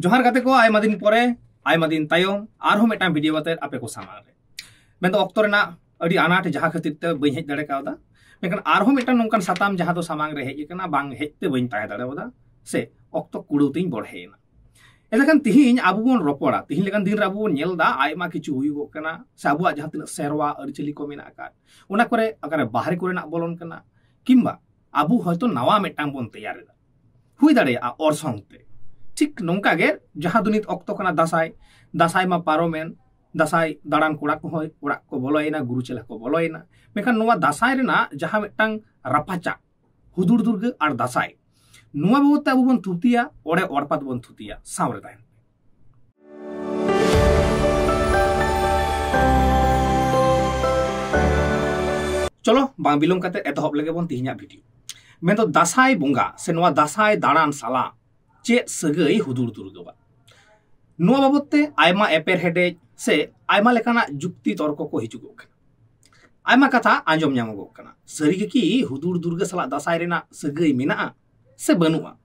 ᱡᱚᱦᱟᱨ ᱠᱟᱛᱮ ᱠᱚ ᱟᱭᱢᱟ ᱫᱤᱱ ᱯᱚᱨᱮ ᱟᱭᱢᱟ ᱫᱤᱱ ᱛᱟᱭᱚᱢ ᱟᱨᱦᱚᱸ ᱢᱤᱫᱴᱟᱝ ᱵᱷᱤᱰᱤᱭᱳ ᱠᱟᱛᱮ ᱟᱯᱮ ᱠᱚ ᱥᱟᱢᱟᱝ ᱨᱮ ᱢᱮᱱᱫᱚ ᱚᱠᱛᱚ ᱨᱮᱱᱟᱜ ᱟᱹᱰᱤ ᱟᱱᱟᱴ ᱡᱟᱦᱟᱸ ᱠᱷᱟᱹᱛᱤᱨ ᱛᱮ ᱵᱟᱹᱧ ᱦᱮᱡ ᱫᱟᱲᱮ ᱠᱟᱣᱫᱟ ᱢᱮᱱᱠᱷᱟᱱ ᱟᱨᱦᱚᱸ ᱢᱤᱫᱴᱟᱝ ᱱᱚᱝᱠᱟᱱ ᱥᱟᱛᱟᱢ ᱡᱟᱦᱟᱸ ᱫᱚ ᱥᱟᱢᱟᱝ ᱨᱮ ᱦᱮᱡ ᱟᱠᱟᱱᱟ ᱵᱟᱝ ᱦᱮᱡ ᱛᱮ ᱵᱟᱹᱧ ᱛᱟᱦᱮᱸ ᱫᱟᱲᱮᱣᱟᱫᱟ ᱥᱮ ᱚᱠᱛᱚ ᱠᱩᱲᱟᱹᱣ ᱛᱤᱧ ᱵᱚᱲᱦᱮᱭᱮᱱᱟ ᱮᱱᱠᱷᱟᱱ ᱛᱤᱦᱤᱧ ᱟᱵᱚ ᱵᱚᱱ ᱨᱚᱯᱚᱲᱟ ᱛᱤᱦᱤᱧ ᱞᱮᱠᱟᱱ ᱫᱤᱱ ᱨᱮ ᱟᱵᱚ ᱵᱚᱱ ᱧᱮᱞᱫᱟ ᱟᱭᱢᱟ ᱠᱤᱪᱷᱩ ᱦᱩᱭᱩᱜᱚᱜ ᱠᱟᱱᱟ ᱥᱮ ᱟᱵᱚᱣᱟᱜ ᱡᱟᱦᱟᱸ ᱛᱤᱱᱟᱹᱜ ᱥᱮᱨᱣᱟ ᱟᱹᱨᱤᱪᱟᱹᱞᱤ ᱠᱚ ᱢᱮᱱᱟᱜ ᱟᱠᱟᱫ ᱚᱱᱟ ᱠᱚᱨᱮ ᱚᱠᱟᱨᱮ ᱵᱟᱦᱨᱮ ᱠᱚᱨᱮᱱᱟᱜ ᱵᱚᱞᱚᱱ ᱠᱟᱱᱟ ᱠᱤᱢᱵᱟ ᱟᱵᱚ ᱦᱚᱭᱛᱚ ᱱᱟᱣᱟ ᱢᱤᱫᱴᱟᱝ ᱵᱚᱱ ᱛᱮᱭᱟᱨ ᱮᱫᱟ ᱦᱩᱭ ᱫᱟᱲᱮᱭᱟᱜᱼᱟ ᱚᱨᱥᱚᱝ ᱛᱮ ᱪᱤᱠ ᱱᱚᱝᱠᱟ ᱜᱮ ᱡᱟᱦᱟᱸ ᱫᱚ ᱱᱤᱛ ᱚᱠᱛᱚ ᱠᱟᱱᱟ ᱫᱟᱥᱟᱭ ᱫᱟᱥᱟᱭ ᱢᱟ ᱯᱟᱨᱚᱢᱮᱱ ᱫᱟᱥᱟᱭ ᱫᱟᱬᱟᱱ ᱠᱚᱲᱟ ᱠᱚᱦᱚᱸ ᱚᱲᱟᱜ ᱠᱚ ᱵᱚᱞᱚᱭᱮᱱᱟ ᱜᱩᱨᱩ ᱪᱮᱞᱟ ᱠᱚ ᱵᱚᱞᱚᱭᱮᱱᱟ ᱢᱮᱱᱠᱷᱟᱱ ᱱᱚᱣᱟ ᱫᱟᱥᱟᱭ ᱨᱮᱱᱟᱜ ᱡᱟᱦᱟᱸ ᱢᱤᱫᱴᱟᱝ ᱨᱟᱯᱟᱪᱟᱜ হুদুর দুর্গ আর দাসাই নোয়া বাবদতে আবু বন থুতিয়া ওড়ে অর্পাত বন থুতিয়া সামরে তাই চলো বাং বিলম কাতে এত হব লাগে বন তিহিনা ভিডিও মেন তো দাসাই বঙ্গা সে নোয়া দাসাই দাঁড়ান সালা ᱪᱮᱫ ᱥᱟᱹᱜᱟᱹᱭ ᱦᱩᱫᱩᱲ ᱫᱩᱨᱜᱟᱹᱣᱟ ᱱᱚᱣᱟ ᱵᱟᱵᱚᱫᱛᱮ ᱟᱭᱢᱟ ᱮᱯᱮᱨᱦᱮᱰᱮᱡ ᱥᱮ ᱟᱭᱢᱟ ᱞᱮᱠᱟᱱᱟᱜ ᱡᱩᱠᱛᱤ ᱛᱚᱨᱠᱚ ᱠᱚ ᱦᱤᱡᱩᱜᱚᱜ ᱠᱟᱱᱟ ᱟᱭᱢᱟ ᱠᱟᱛᱷᱟ ᱟᱸᱡᱚᱢ ᱧᱟᱢᱚᱜᱚᱜ ᱠᱟᱱᱟ ᱥᱟᱹᱨᱤᱜᱮ ᱠᱤ ᱦᱩᱫᱩᱲ ᱫᱩᱨᱜᱟᱹ ᱥᱟᱞᱟᱜ ᱫᱟᱥᱟᱭ ᱨᱮᱱᱟᱜ ᱥᱟᱹᱜᱟᱹᱭ ᱢᱮᱱᱟᱜᱼᱟ ᱥᱮ ᱵᱟᱹᱱᱩᱜᱼᱟ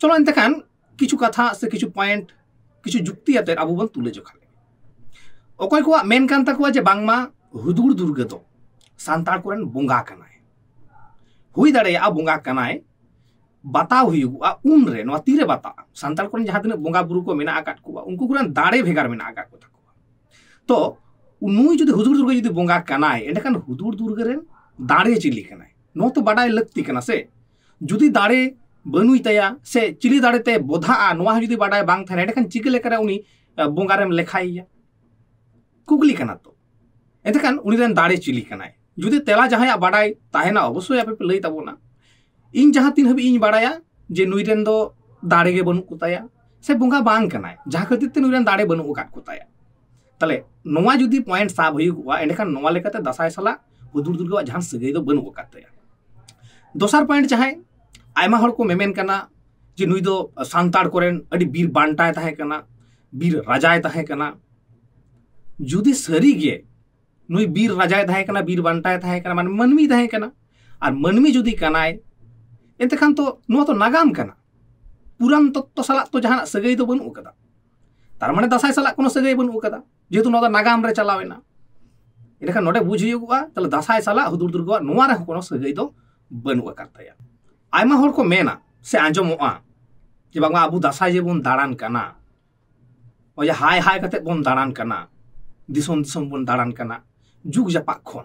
ᱪᱚᱞᱚ ᱮᱱᱛᱮᱠᱷᱟᱱ ᱠᱤᱪᱷᱩ ᱠᱟᱛᱷᱟ ᱥᱮ ᱠᱤᱪᱷᱩ ᱯᱚᱭᱮᱱᱴ ᱠᱤᱪᱷᱩ ᱡᱩᱠᱛᱤ ᱟᱛᱮ ᱟᱵᱚ ᱵᱚᱱ ᱛᱩᱞᱟᱹ ᱡᱚᱠᱷᱟ ᱞᱮ ᱚᱠᱚᱭ ᱠᱚᱣᱟᱜ ᱢᱮᱱ ᱠᱟᱱ ᱛᱟᱠᱚᱣᱟ ᱡᱮ ᱵᱟᱝᱢᱟ ᱦᱩᱫᱩᱲ ᱫᱩᱨᱜᱟᱹ ᱫᱚ ᱥᱟᱱᱛᱟᱲ ᱠᱚᱨᱮᱱ ᱵᱚᱸᱜᱟ ᱠᱟᱱᱟᱭ ᱦᱩᱭ ᱫᱟᱲᱮᱭᱟᱜᱼᱟ ᱵᱚᱸᱜᱟ ᱠᱟᱱᱟᱭ ᱵᱟᱛᱟᱣ ᱦᱩᱭᱩᱜᱼᱟ ᱩᱱᱨᱮ ᱱᱚᱣᱟ ᱛᱤᱨᱮ ᱵᱟᱛᱟᱜᱼᱟ ᱥᱟᱱᱛᱟᱲ ᱠᱚᱨᱮᱱ ᱡᱟᱦᱟᱸ ᱛᱤᱱᱟᱹᱜ ᱵᱚᱸᱜᱟ ᱵᱩᱨᱩ ᱠᱚ ᱢᱮᱱᱟᱜ ᱟᱠᱟᱫ ᱠᱚᱣᱟ ᱩᱱᱠᱩ ᱠᱚᱨᱮᱱ ᱫᱟᱲᱮ ᱵᱷᱮᱜᱟᱨ ᱢᱮᱱᱟᱜ ᱟᱠᱟᱫ ᱠᱚ ᱛᱟᱠᱚᱣᱟ ᱛᱚ ᱱᱩᱭ ᱡᱩᱫᱤ ᱦᱩᱫᱩᱲ ᱫᱩᱨᱜᱟᱹ ᱡᱩᱫᱤ ᱵᱚᱸᱜᱟ ᱠᱟᱱᱟᱭ ᱮᱸᱰᱮᱠᱷᱟᱱ ᱦᱩᱫᱩᱲ ᱫᱩᱨᱜᱟᱹ ᱨᱮᱱ ᱫᱟᱲᱮ ᱪᱤᱞᱤ ᱠᱟᱱᱟᱭ ᱱᱚᱣᱟ ᱛᱚ ᱵᱟᱰᱟᱭ ᱞᱟᱹᱠᱛᱤ ᱠᱟᱱᱟ ᱥᱮ ᱡᱩᱫᱤ ᱫᱟᱲᱮ ᱵᱟᱹᱱᱩᱭ ᱛᱟᱭᱟ ᱥᱮ ᱪᱤᱞᱤ ᱫᱟᱲᱮᱛᱮ ᱵᱚᱫᱷᱟᱜᱼᱟ ᱱᱚᱣᱟ ᱦᱚᱸ ᱡᱩᱫᱤ ᱵᱟᱰᱟᱭ ᱵᱟᱝ ᱛᱟᱦᱮᱱᱟ ᱮᱸᱰᱮᱠᱷᱟᱱ ᱪᱤᱠᱟᱹ ᱞᱮᱠᱟᱨᱮ ᱩᱱᱤ ᱵᱚᱸᱜᱟᱨᱮᱢ ᱞᱮᱠᱷᱟᱭᱮᱭᱟ ᱠᱩᱠᱞᱤ ᱠᱟᱱᱟ ᱛᱚ ᱮᱸᱰᱮᱠᱷᱟᱱ ᱩᱱᱤ ᱨᱮᱱ ᱫᱟᱲᱮ ᱪᱤᱞᱤ ᱠᱟᱱᱟᱭ ᱡᱩᱫᱤ ᱛᱮᱞᱟ ᱡᱟᱦᱟᱸᱭᱟᱜ ᱵᱟᱰᱟᱭ ᱛᱟᱦᱮᱱᱟ ᱚᱵᱚᱥᱥᱳᱭ ᱟᱯᱮ ᱯᱮ ᱞᱟᱹᱭ ᱛᱟᱵᱚᱱᱟ इन जहाँ तीन हाबी इंडा जे नई दड़े बनू कोताया से बंगा बांग बना जहाँ खातिर नई दड़े बनू कोताया तले ना जो पॉइंट साब होगा एंडखान साल साला हदुर दुर्ग जहाँ सगै तो बनू कोताया दसार पॉइंट जहाँ आमा को मेमन करना जे नई सानताड़ को बीर बानटा तहकना बीर राजा तहकना जुदी सारीगे नई बीर राजा तहकना बीर बानटा तहकना मान मनमी और मनमी जुदी कनाए ᱮᱱᱛᱮᱠᱷᱟᱱ ᱛᱚ ᱱᱚᱣᱟ ᱛᱚ ᱱᱟᱜᱟᱢ ᱠᱟᱱᱟ ᱯᱩᱨᱟᱱ ᱛᱚᱛᱛᱚ ᱥᱟᱞᱟᱜ ᱛᱚ ᱡᱟᱦᱟᱱᱟᱜ ᱥᱟᱹᱜᱟᱹᱭ ᱫᱚ ᱵᱟᱹᱱᱩᱜ ᱟᱠᱟᱫᱟ ᱛᱟᱨ ᱢᱟᱱᱮ ᱫᱟᱸᱥᱟᱭ ᱥᱟᱞᱟᱜ ᱠᱳᱱᱳ ᱥᱟᱹᱜᱟᱹᱭ ᱵᱟᱹᱱᱩᱜ ᱟᱠᱟᱫᱟ ᱡᱮᱦᱮᱛᱩ ᱱᱚᱣᱟ ᱫᱚ ᱱᱟᱜᱟᱢ ᱨᱮ ᱪᱟᱞᱟᱣᱮᱱᱟ ᱮᱱᱠᱷᱟᱱ ᱱᱚᱰᱮ ᱵᱩᱡᱽ ᱦᱩᱭᱩᱜᱚᱜᱼᱟ ᱛᱟᱦᱞᱮ ᱫᱟᱸᱥᱟᱭ ᱥᱟᱞᱟᱜ ᱦᱩᱫᱩᱲ ᱫᱩᱨᱜᱟᱹᱣᱟᱜ ᱱᱚᱣᱟ ᱨᱮᱦᱚᱸ ᱠᱳᱱᱳ ᱥᱟᱹᱜᱟᱹᱭ ᱫᱚ ᱵᱟᱹᱱᱩᱜ ᱟᱠᱟᱫ ᱛᱟᱭᱟ ᱟᱭᱢᱟ ᱦᱚᱲ ᱠᱚ ᱢᱮᱱᱟ ᱥᱮ ᱟᱸᱡᱚᱢᱚᱜᱼᱟ ᱡᱮ ᱵᱟᱝᱢᱟ ᱟᱵᱚ ᱫᱟᱸᱥᱟᱭ ᱡᱮᱵᱚᱱ ᱫᱟᱬᱟᱱ ᱠᱟᱱᱟ ᱚᱡᱮ ᱦᱟᱭ ᱦᱟᱭ ᱠᱟᱛᱮ ᱵᱚᱱ ᱫᱟᱬᱟᱱ ᱠᱟᱱᱟ ᱫᱤᱥᱚᱢ ᱫᱤᱥᱚᱢ ᱵᱚᱱ ᱫᱟᱬᱟᱱ ᱠᱟᱱᱟ ᱡᱩᱜᱽ ᱡᱟᱯᱟᱜ ᱠᱷᱚᱱ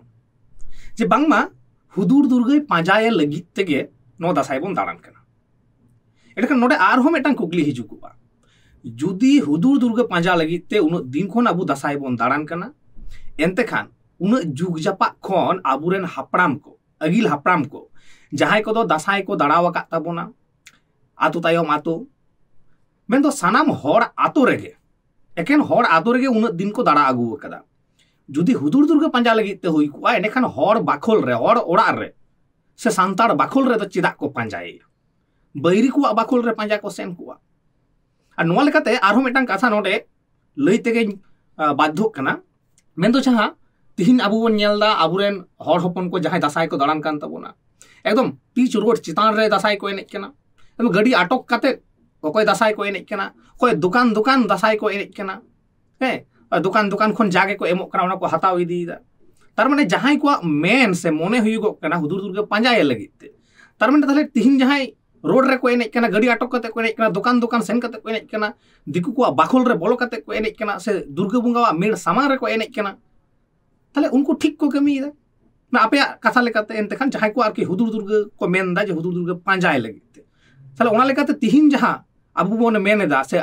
ᱡᱮ ᱵᱟᱝᱢᱟ ᱦᱩᱫᱩᱲ ᱫᱩᱨᱜᱟᱹᱭ ᱯᱟᱸᱡᱟᱭᱮ ᱞᱟᱹᱜᱤᱫ ᱛᱮᱜᱮ नदा सहेबन दाड़ान एडखान नो कुली हजूबा जदि हुदूर दुर्ग पाजा लगे उन दिन खन अब दास बन दाड़ान एनते खान उन जुग जापा खन अब हापड़ को अगिल हापड़ को जहाँ को दास को दाड़ाबना आतो तम आतो रेगे एखें आतो रेगे उन दिन को दाड़ा अगुका जुदी हुदूर दुर्ग पाजा लगे हुई एने खान बाखोल रे, रे से सानार बाखोल चेदा को पाजाए बैरी को बाखोल पाजा को सेन कोटे कथा नोटे लैतेगे बाध्यना मन तो जहाँ तीन अब बोलता को जहाँ दासाय को दाड़न तबना एकदम पीच रोड चितान दासाय को एनजना एकदम गाड़ी आटक करते दासाय को एनजना अको दुकान दुकान दासाय को एनजना दुकान दुकान जागे को एमकर हतावीदा ᱛᱟᱨᱢᱟᱱᱮ जहां को ᱢᱮᱱ ᱥᱮ ᱢᱚᱱᱮ ᱦᱩᱭᱩᱜᱚᱜ ᱠᱟᱱᱟ ᱦᱩᱫᱩᱨ ᱫᱩᱨᱜᱟᱹ ᱯᱟᱸᱡᱟᱭᱮ लगे ᱛᱮ ᱛᱟᱨᱢᱟᱱᱮ ᱛᱟᱦᱞᱮ ᱛᱤᱦᱤᱧ रोड रे को एनेज गाड़ी आटक कते को एनेज दुकान दुकान सेन कते को एनेज दिकु को बाखोल रे बोलो कते को एनेज से दुर्गा बुंगावा मेड़ सामान रे को एनेज तले उनको ठीक को कमी इदा ना आपे कथा लेकाते एनते जहां को आरकी हुदुर को मेनदा जे हुदुर दुर्ग पांजाय तेल तले ओना लेकाते तिहिन जहां अबु बोन मेनेदा से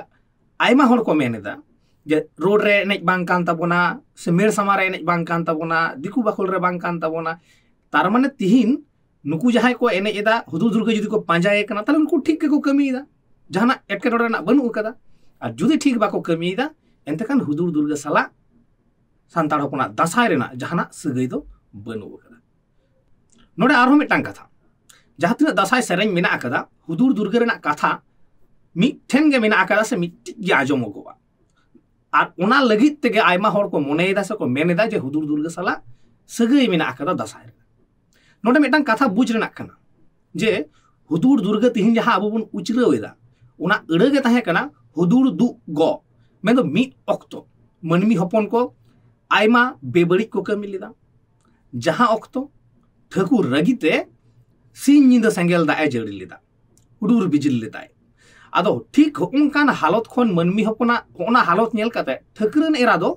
आमा होड़ को मेनेदा जे रोड रे एनेज से सेमेर सामा रे एनेज बाबना दिकु बाखल रे बाबना तार मान तिहन नुक जहां को एनेजा हदू दुर्ग जुदी को पाजाए उनको ठीक के को कमी जहां एटके बनू का और जुदी ठीक बाको कमी एनते हदू दुर्गे साला सानतारों दसा जहां सगै तो बनू का ना और मिटन कथा जहां तीन दस सेना हदू दुर्गे कथा मिटन के मेरा से मिट्टी आजमगोवा और ओना जे हुदुर दुर्गा साला सगई मेना आकदा दसाई कथा बुझ जे हुदुर दुर्ग तिहिन जहां अब बन उचरेदा ओना अड़े ग में दो मित ओक्तो मनमी हपन को आयमा बेबड़ी को कमी लेदा जहां ओक्तो ठकु रगिते सिन निंदा संगेल दा जड़ी लेदा हुदुर लेदा ᱟᱫᱚ हालत ᱚᱱᱠᱟᱱ हालत ᱠᱷᱚᱱ ᱢᱟᱹᱱᱢᱤ ᱦᱚᱯᱚᱱᱟᱜ ᱚᱱᱟ ᱦᱟᱞᱚᱛ ᱧᱮᱞ ᱠᱟᱛᱮ ᱴᱷᱟᱹᱠᱨᱟᱹᱱ ᱮᱨᱟ ᱫᱚ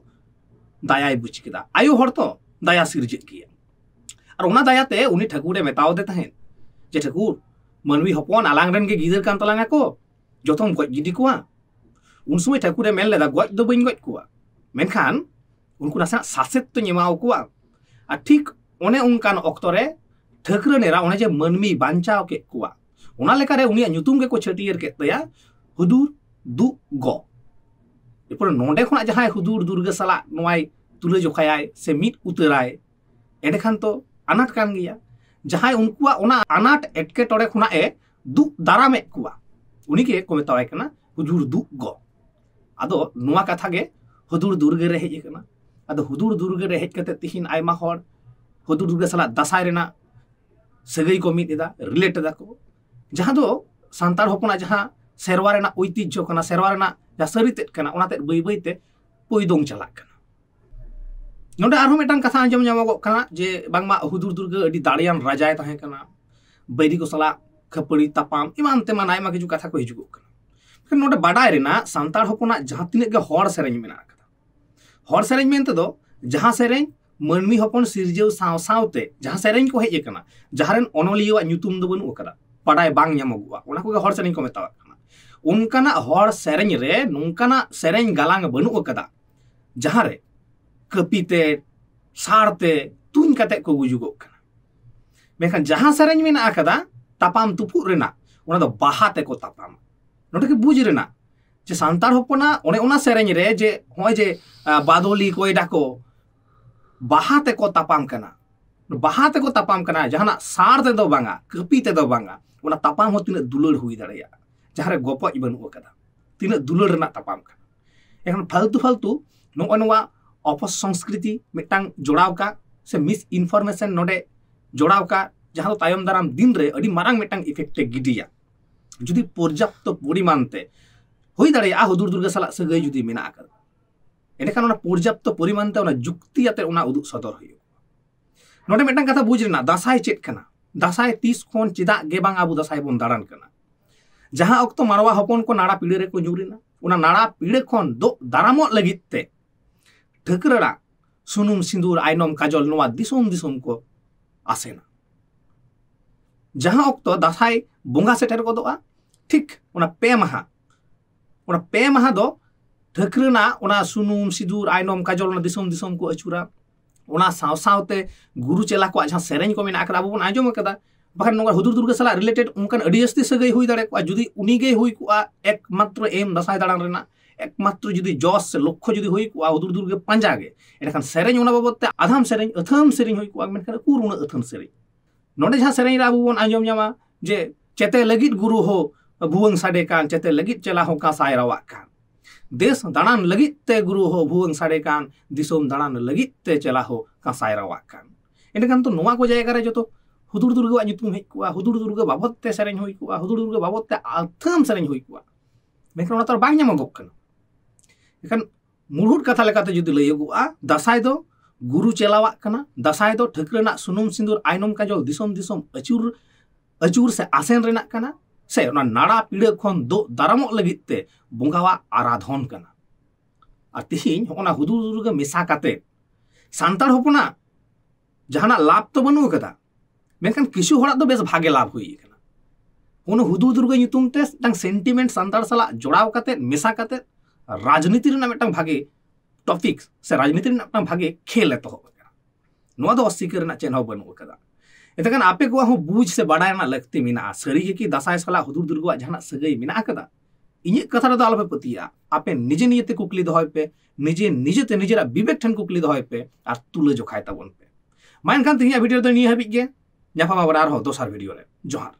ᱫᱟᱭᱟᱭ ᱵᱩᱡ ᱠᱮᱫᱟ ᱟᱭᱳ ᱦᱚᱲ और दायाते उन्हीं ठाकुर मेताव तहन जे ठाकुर मनमी हपन आलांग रन के गिदर कान तलांगा को जो गज गिदी को उन समय ठाकुर मेन लेदा गज दो बइन गज को मेनखान उनको नासा सासेत तो नेमाव को आ ठीक ओने उनकान अक्तरे ठकरनेरा ओने जे मनमी बांचाव के ᱚᱱᱟ ᱞᱮᱠᱟᱨᱮ ᱩᱱᱤᱭᱟᱜ ᱧᱩᱛᱩᱢ ᱜᱮᱠᱚ ᱪᱷᱟᱹᱴᱭᱟᱹᱨ ᱠᱮᱫ ᱛᱟᱭᱟ ᱦᱩᱫᱩᱨ ᱫᱩᱜ ᱜᱚ ᱮᱨᱯᱚᱨᱮ ᱱᱚᱸᱰᱮ ᱠᱷᱚᱱᱟᱜ ᱡᱟᱦᱟᱸᱭ ᱦᱩᱫᱩᱨ ᱫᱩᱨᱜᱟᱹ ᱥᱟᱞᱟᱜ ᱱᱚᱣᱟᱭ ᱛᱩᱞᱟᱹ ᱡᱚᱠᱷᱟᱭᱟᱭ ᱥᱮ ᱢᱤᱫ ᱩᱛᱟᱹᱨᱟᱭ ᱮᱸᱰᱮᱠᱷᱟᱱ ᱛᱚ ᱟᱱᱟᱴ ᱠᱟᱱ ᱜᱮᱭᱟ ᱡᱟᱦᱟᱸᱭ ᱩᱱᱠᱩᱣᱟᱜ ᱚᱱᱟ ᱟᱱᱟᱴ ᱮᱴᱠᱮᱴᱚᱬᱮ ᱠᱷᱚᱱᱟᱜ ᱮ ᱫᱩᱜ ᱫᱟᱨᱟᱢᱮᱫ ᱠᱚᱣᱟ ᱩᱱᱤᱜᱮ ᱠᱚ ᱢᱮᱛᱟᱣᱟᱭ ᱠᱟᱱᱟ ᱦᱩᱫᱩᱨ ᱫᱩᱜ ᱜᱚ ᱟᱫᱚ ᱱᱚᱣᱟ ᱠᱟᱛᱷᱟ ᱜᱮ ᱦᱩᱫᱩᱨ ᱫᱩᱨᱜᱟᱹ ᱨᱮ ᱦᱮᱡ ᱟᱠᱟᱱᱟ ᱟᱫᱚ ᱦᱩᱫᱩᱨ ᱫᱩᱨᱜᱟᱹ ᱨᱮ ᱦᱮᱡ ᱠᱟᱛᱮ ᱛᱤᱦᱤᱧ ᱟᱭᱢᱟ ᱦᱚᱲ ᱦᱩᱫᱩᱨ ᱫᱩᱨᱜᱟᱹ ᱥᱟᱞᱟᱜ ᱫᱟᱥᱟᱭ ᱨᱮᱱᱟᱜ ᱥᱟᱹᱜᱟᱹᱭ ᱠᱚ ᱢᱤᱫ ᱮᱫᱟ ᱨᱤᱞᱮᱴ ᱮᱫᱟ ᱠᱚ जहां सानार हपना जहां सेवा ऐतिह्यना सेवा जसरी तेना बैते पैदों चलान ना कथा आजम जे बांगमा हुदूर दुर्गा दड़ान राजा तहकान बैरी को साला खपड़ी तपाम इमान तेमान कि कथा को हजुना ना बाढ़ सानारपना जहां तीन से सेरेज में जहां सेरे मनमी हपन सिरजाव सा हेकना जहां अनलियों बनू अकदा ᱵᱟᱰᱟᱭ ᱵᱟᱝ ᱧᱟᱢᱚᱜ ᱜᱚᱣᱟ ᱚᱱᱟ ᱠᱚᱜᱮ ᱦᱚᱲ ᱥᱮᱨᱮᱧ ᱠᱚ ᱢᱮᱛᱟᱣᱟᱜ ᱠᱟᱱᱟ ᱚᱱᱠᱟᱱᱟᱜ ᱦᱚᱲ ᱥᱮᱨᱮᱧ ᱨᱮ ᱱᱚᱝᱠᱟᱱᱟᱜ ᱥᱮᱨᱮᱧ ᱜᱟᱞᱟᱝ ᱵᱟᱹᱱᱩᱜ ᱟᱠᱟᱫᱟ ᱡᱟᱦᱟᱸ ᱨᱮ ᱠᱟᱹᱯᱤᱛᱮ ᱥᱟᱨᱛᱮ ᱛᱩᱧ ᱠᱟᱛᱮ ᱠᱚ ᱜᱩᱡᱩᱜᱚᱜ ᱠᱟᱱᱟ ᱢᱮᱱᱠᱷᱟᱱ ᱡᱟᱦᱟᱸ ᱥᱮᱨᱮᱧ ᱢᱮᱱᱟᱜ ᱟᱠᱟᱫᱟ ᱛᱟᱯᱟᱢ ᱛᱩᱯᱩᱜ ᱨᱮᱱᱟᱜ ᱚᱱᱟ ᱫᱚ ᱵᱟᱦᱟ ᱛᱮᱠᱚ ᱛᱟᱯᱟᱢᱟ ᱱᱚᱰᱮ ᱜᱮ ᱵᱩᱡᱽ ᱨᱮᱱᱟᱜ ᱡᱮ ᱥᱟᱱᱛᱟᱲ ᱦᱚᱯᱚᱱᱟᱜ ᱚᱱᱮ ᱚᱱᱟ ᱥᱮᱨᱮᱧ ᱨᱮ ᱡᱮ ᱱᱚᱜᱼᱚᱭ ᱡᱮ ᱵᱟᱫᱚᱞᱤ ᱠᱚᱭᱰᱟ ᱠᱚ ᱵᱟᱦᱟ ᱛᱮᱠᱚ ᱛᱟᱯᱟᱢ ᱠᱟᱱᱟ ᱵᱟᱦᱟ ᱛᱮᱠᱚ ᱛᱟᱯᱟᱢ ᱠᱟᱱᱟ ᱡᱟᱦᱟᱱᱟᱜ ᱥᱟᱨ ᱛᱮᱫᱚ ᱵᱟᱝᱟ ᱠᱟᱹᱯᱤ ᱛᱮᱫᱚ ᱵᱟᱝᱟ ᱚᱱᱟ ᱛᱟᱯᱟᱢ ᱦᱚᱸ ᱛᱤᱱᱟᱹᱜ ᱫᱩᱞᱟᱹᱲ ᱦᱩᱭ ᱫᱟᱲᱮᱭᱟᱜᱼᱟ ᱡᱟᱦᱟᱸᱨᱮ ᱜᱚᱯᱚᱡ ᱵᱟᱹᱱᱩᱜ ᱟᱠᱟᱫᱟ ᱛᱤᱱᱟᱹᱜ ᱫᱩᱞᱟᱹᱲ ᱨᱮᱱᱟᱜ ᱛᱟᱯᱟᱢ ᱠᱟᱱᱟ ᱮᱠᱷᱟᱱ ᱯᱷᱟᱞᱛᱩ ᱯᱷᱟᱞᱛᱩ ᱱᱚᱜᱼᱚ ᱱᱚᱣᱟ ᱚᱯᱚᱥᱚᱝᱥᱠᱨᱤᱛᱤ ᱢᱤᱫᱴᱟᱝ ᱡᱚᱲᱟᱣ ᱠᱟᱜ ᱥᱮ ᱢᱤᱥ ᱤᱱᱯᱷᱚᱨᱢᱮᱥᱚᱱ ᱱᱚᱰᱮ ᱡᱚᱲᱟᱣ ᱠᱟᱜ ᱡᱟᱦᱟᱸ ᱫᱚ ᱛᱟᱭᱚᱢ ᱫᱟᱨᱟᱢ ᱫᱤᱱᱨᱮ ᱟᱹᱰᱤ ᱢᱟᱨᱟᱝ ᱢᱤᱫᱴᱟᱝ ᱤᱯᱷᱮᱠᱴᱮ ᱜᱤᱰᱤᱭᱟ ᱡᱩᱫᱤ ᱯᱚᱨᱡᱟᱯᱛᱚ ᱯᱚᱨᱤᱢᱟᱱᱛᱮ ᱦᱩᱭ ᱫᱟᱲᱮᱭᱟᱜᱼᱟ ᱦᱩᱫᱩᱨ ᱫᱩᱨᱜᱟᱹ ᱥᱟᱞᱟᱜ ᱥᱟᱹᱜᱟᱹᱭ ᱡᱩᱫᱤ ᱢᱮᱱᱟᱜ ᱟᱠᱟᱫᱟ ᱮᱸᱰᱮᱠᱷᱟᱱ ᱚᱱᱟ ᱯᱚᱨᱡᱟᱯᱛᱚ ᱯᱚᱨᱤᱢᱟᱱᱛᱮ ᱚᱱᱟ ᱡᱩᱠᱛᱤ ᱟᱛᱮ ᱚᱱᱟ ᱩᱫᱩᱜ ᱥᱚᱫᱚᱨ ᱦᱩᱭᱩᱜᱼᱟ ᱱᱚᱰᱮ ᱢᱤᱫᱴᱟᱝ ᱠᱟᱛᱷᱟ ᱵᱩᱡᱽ ᱨᱮᱱᱟᱜ ᱫᱟᱸᱥᱟᱭ ᱪᱮᱫ ᱠᱟᱱᱟ ᱫᱟᱥᱟᱭ ᱛᱤᱥ ᱠᱷᱚᱱ ᱪᱮᱫᱟᱜ ᱜᱮ ᱵᱟᱝ ᱟᱵᱚ ᱫᱟᱥᱟᱭ ᱵᱚᱱ ᱫᱟᱬᱟᱱ ᱠᱟᱱᱟ ᱡᱟᱦᱟᱸ ᱚᱠᱛᱚ ᱢᱟᱨᱣᱟ ᱦᱚᱯᱚᱱ ᱠᱚ ᱱᱟᱲᱟ ᱯᱤᱲᱟᱹ ᱨᱮᱠᱚ ᱧᱩᱨᱮᱱᱟ ᱚᱱᱟ ᱱᱟᱲᱟ ᱯᱤᱲᱟᱹ ᱠᱷᱚᱱ ᱫᱚ ᱫᱟᱨᱟᱢᱚᱜ ᱞᱟᱹᱜᱤᱫ ᱛᱮ ᱴᱷᱟᱹᱠᱨᱟᱹᱲᱟ ᱥᱩᱱᱩᱢ ᱥᱤᱸᱫᱩᱨ ᱟᱭᱱᱚᱢ ᱠᱟᱡᱚᱞ ᱱᱚᱣᱟ ᱫᱤᱥᱚᱢ ᱫᱤᱥᱚᱢ ᱠᱚ ᱟᱥᱮᱱᱟ ᱡᱟᱦᱟᱸ ᱚᱠᱛᱚ ᱫᱟᱥᱟᱭ ᱵᱚᱸᱜᱟ ᱥᱮᱴᱮᱨ ᱜᱚᱫᱚᱜᱼᱟ ᱴᱷᱤᱠ ᱚᱱᱟ ᱯᱮ ᱢᱟᱦᱟ ᱚᱱᱟ ᱯᱮ ᱢᱟᱦᱟ ᱫᱚ ᱴᱷᱟᱹᱠᱨᱟᱹᱱᱟ ᱚᱱᱟ ᱥᱩᱱᱩᱢ ᱥᱤᱸᱫᱩᱨ ᱟᱭᱱᱚᱢ ᱠᱟᱡᱚᱞ ᱚᱱᱟ ᱫᱤᱥᱚᱢ ᱫᱤᱥᱚᱢ ᱠᱚ ᱟᱹᱪᱩᱨᱟ ᱚᱱᱟ ᱥᱟᱶ ᱥᱟᱶᱛᱮ ᱜᱩᱨᱩ ᱪᱮᱞᱟ ᱠᱚᱣᱟᱜ ᱡᱟᱦᱟᱸ ᱥᱮᱨᱮᱧ ᱠᱚ ᱢᱮᱱᱟᱜ ᱟᱠᱟᱫᱟ ᱟᱵᱚ ᱵᱚᱱ ᱟᱸᱡᱚᱢ ᱟᱠᱟᱫᱟ ᱵᱟᱠᱷᱟᱱ ᱱᱚᱝᱠᱟ ᱦᱩᱫᱩᱨ ᱫᱩᱨᱜᱟᱹ ᱥᱟᱞᱟᱜ ᱨᱤᱞᱮᱴᱮᱰ ᱚᱱᱠᱟᱱ ᱟᱹᱰᱤ ᱡᱟᱹᱥᱛᱤ ᱥᱟᱹᱜᱟᱹᱭ ᱦᱩᱭ ᱫᱟᱲᱮ ᱠᱚᱜᱼᱟ ᱡᱩᱫᱤ ᱩᱱᱤᱜᱮ ᱦᱩᱭ ᱠᱚᱜᱼᱟ ᱮᱠᱢᱟᱛᱨᱚ ᱮᱢ ᱫᱟᱸᱥᱟᱭ ᱫᱟᱬᱟᱱ ᱨᱮᱱᱟᱜ एकमात्र जुदी जस से लक्ष्य जुदी हुई को उदुर दुर्गे पांजा गे एखान सेरें उना बाबते आधाम सेरें अथम सेरें हुई को मेनखान अकुर उना अथम सेरें नोडे जहां सेरें रा बन आंजम ᱧᱟᱢᱟ ᱡᱮ ᱪᱮᱛᱮ ᱞᱟᱹᱜᱤᱫ ᱜᱩᱨᱩ ᱦᱚ ᱵᱩᱣᱟᱹᱝ ᱥᱟᱰᱮ ᱠᱟᱱ ᱪᱮᱛᱮ ᱞᱟᱹᱜᱤᱫ ᱪᱮᱞᱟ ᱦᱚᱸ ᱠᱟᱥᱟᱭ ᱨᱟᱣᱟᱜ ᱠᱟᱱ देश दाणान लगते गुरु हो भुवन साड़े कान दिसम दाणान लगते चला हो का कान एनेकान तो नवा को जायगा जो तो हुदुर दुर्गवा जितुम हेक को हुदुर दुर्ग बाबतते सेरेंग होई को हुदुर दुर्ग बाबतते आथम से होई मुड़ूद मेखन तो बाग कथा लेकाते जदि लयगुआ दसाय गुरु चलावा कना दसाय दो ठकरना सिंदूर आइनम काजल दिसम दिसम से आसेन ᱥᱮ ᱚᱱᱟ ᱱᱟᱲᱟ ᱯᱤᱲᱟᱹ ᱠᱷᱚᱱ ᱫᱚ ᱫᱟᱨᱟᱢᱚᱜ ᱞᱟᱹᱜᱤᱫ ᱛᱮ ᱵᱚᱸᱜᱟᱣᱟᱜ ᱟᱨᱟᱫᱷᱚᱱ ᱠᱟᱱᱟ ᱟᱨ ᱛᱤᱦᱤᱧ ᱦᱚᱸᱜᱼᱚᱱᱟ ᱦᱩᱫᱩᱨ ᱫᱩᱨᱜᱟᱹ ᱢᱮᱥᱟ ᱠᱟᱛᱮ ᱥᱟᱱᱛᱟᱲ ᱦᱚᱯᱚᱱᱟᱜ ᱡᱟᱦᱟᱱᱟᱜ ᱞᱟᱵᱷ ᱛᱚ ᱵᱟᱹᱱᱩᱜ ᱟᱠᱟᱫᱟ ᱢᱮᱱᱠᱷᱟᱱ ᱠᱤᱪᱷᱩ ᱦᱚᱲᱟᱜ ᱫᱚ ᱵᱮᱥ ᱵᱷᱟᱜᱮ ᱞᱟᱵᱷ ᱦᱩᱭ ᱟᱠᱟᱱᱟ ᱚᱱᱟ ᱦᱩᱫᱩᱨ ᱫᱩᱨᱜᱟᱹ ᱧᱩᱛᱩᱢ ᱛᱮ ᱢᱤᱫᱴᱟᱝ ᱥᱮᱱᱴᱤᱢᱮᱱᱴ ᱥᱟᱱᱛᱟᱲ ᱥᱟᱞᱟᱜ ᱡᱚᱲᱟᱣ ᱠᱟᱛᱮ ᱢᱮᱥᱟ ᱠᱟᱛᱮ ᱨᱟᱡᱽᱱᱤᱛᱤ ᱨᱮᱱᱟᱜ ᱢᱤᱫᱴᱟᱝ ᱵᱷᱟᱜᱮ ᱴᱚᱯᱤᱠ ᱥᱮ ᱨᱟᱡᱽᱱᱤᱛᱤ ᱨᱮᱱᱟᱜ ᱢᱤᱫᱴᱟᱝ ᱵᱷᱟᱜᱮ ᱠᱷᱮᱞ ᱮᱛᱚᱦᱚᱵ ᱟᱠᱟᱱᱟ ᱱᱚᱣᱟ ᱫᱚ ᱚᱥᱥᱤᱠᱟᱹᱨ ᱨᱮᱱᱟᱜ ᱪᱮᱫ ᱦᱚᱸ ᱵᱟᱹᱱᱩᱜ ᱟᱠᱟᱫᱟ ᱮᱛᱮᱠᱷᱟᱱ ᱟᱯᱮ ᱠᱚᱣᱟᱜ ᱦᱚᱸ ᱵᱩᱡᱽ ᱥᱮ ᱵᱟᱰᱟᱭ ᱨᱮᱱᱟᱜ ᱞᱟᱹᱠᱛᱤ ᱢᱮᱱᱟᱜᱼᱟ ᱥᱟᱹᱨᱤᱜᱮ ᱠᱤ ᱫᱟᱸᱥᱟᱭ ᱥᱟᱞᱟᱜ ᱦᱩᱫᱩᱲ ᱫᱩᱨᱜᱟᱹᱣᱟᱜ ᱡᱟᱦᱟᱱᱟᱜ ᱥᱟᱹᱜᱟᱹᱭ ᱢᱮᱱᱟᱜ ᱟᱠᱟᱫᱟ ᱤᱧᱟᱹᱜ ᱠᱟᱛᱷᱟ ᱨᱮᱫᱚ ᱟᱞᱚᱯᱮ ᱯᱟᱹᱛᱭᱟᱹᱜᱼᱟ ᱟᱯᱮ ᱱᱤᱡᱮ ᱱᱤᱡᱮᱛᱮ ᱠᱩᱠᱞᱤ ᱫᱚᱦᱚᱭ ᱯᱮ ᱱᱤᱡᱮ ᱱᱤᱡᱮᱛᱮ ᱱᱤᱡᱮᱨᱟᱜ ᱵᱤᱵᱮᱠ ᱴᱷᱮᱱ ᱠᱩᱠᱞᱤ ᱫᱚᱦᱚᱭ ᱯᱮ ᱟᱨ ᱛᱩᱞᱟᱹ ᱡᱚᱠᱷᱟᱭ ᱛᱟᱵᱚᱱ ᱯᱮ ᱢᱟ ᱮᱱᱠᱷᱟᱱ ᱛᱮᱦᱮᱧᱟᱜ ᱵᱷᱤᱰᱤᱭᱳ ᱫᱚ ᱱᱤᱭᱟᱹ ᱦᱟᱹᱵᱤᱡ ᱜᱮ ᱧᱟᱯᱟᱢ ᱟᱵᱟᱨ ᱟᱨᱦᱚᱸ ᱫᱚᱥᱟᱨ ᱵᱷᱤᱰᱤᱭᱳ ᱨᱮ ᱡᱚᱦᱟᱨ